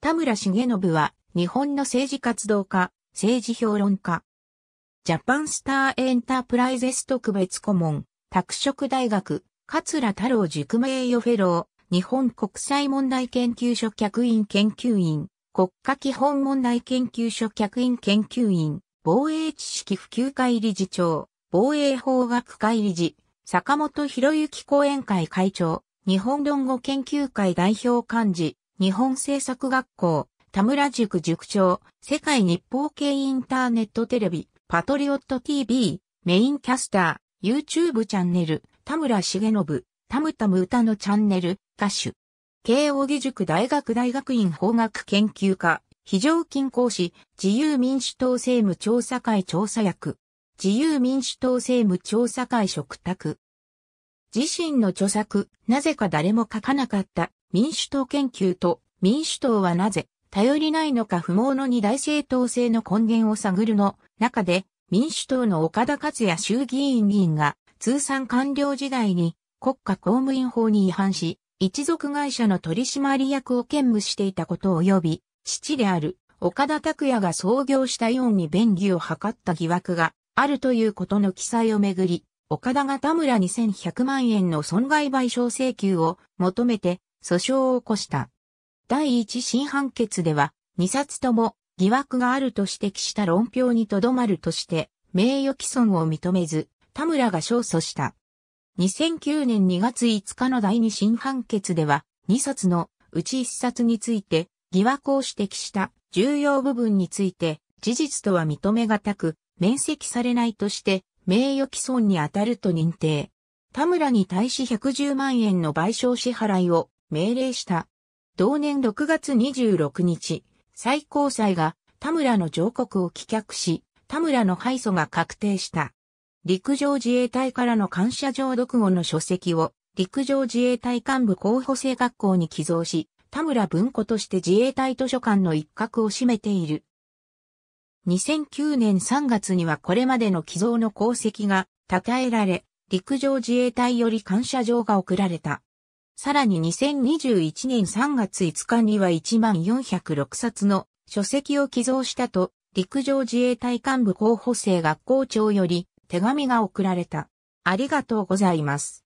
田村重信は日本の政治活動家、政治評論家。ジャパンスターエンタープライゼス特別顧問、拓殖大学、桂太郎塾名誉フェロー、日本国際問題研究所客員研究員、国家基本問題研究所客員研究員、防衛知識普及会理事長、防衛法学会理事、坂本博之講演会会長、日本論語研究会代表幹事、日本政策学校、田村塾塾長、世界日報系インターネットテレビ、パトリオット TV、メインキャスター、YouTube チャンネル、田村重信、タムタム歌のチャンネル、歌手。慶応義塾大学大学院法学研究科、非常勤講師、自由民主党政務調査会調査役、自由民主党政務調査会嘱託。自身の著作、なぜか誰も書かなかった民主党研究と民主党はなぜ頼りないのか不毛の二大政党制の根源を探るの中で民主党の岡田克也衆議院議員が通算官僚時代に国家公務員法に違反し、一族会社の取締役を兼務していたこと及び、父である岡田拓也が創業したように便宜を図った疑惑があるということの記載をめぐり、岡田が田村に1 0 0万円の損害賠償請求を求めて訴訟を起こした。第一審判決では、2冊とも疑惑があると指摘した論評にとどまるとして、名誉毀損を認めず、田村が勝訴した。2009年2月5日の第二審判決では、2冊のうち1冊について疑惑を指摘した重要部分について、事実とは認めがたく、免責されないとして、名誉毀損に当たると認定。田村に対し110万円の賠償支払いを命令した。同年6月26日、最高裁が田村の上告を棄却し、田村の敗訴が確定した。陸上自衛隊からの感謝状読後の書籍を陸上自衛隊幹部候補生学校に寄贈し、田村文庫として自衛隊図書館の一角を占めている。2009年3月にはこれまでの寄贈の功績が称えられ、陸上自衛隊より感謝状が贈られた。さらに2021年3月5日には1406冊の書籍を寄贈したと、陸上自衛隊幹部候補生学校長より手紙が送られた。ありがとうございます。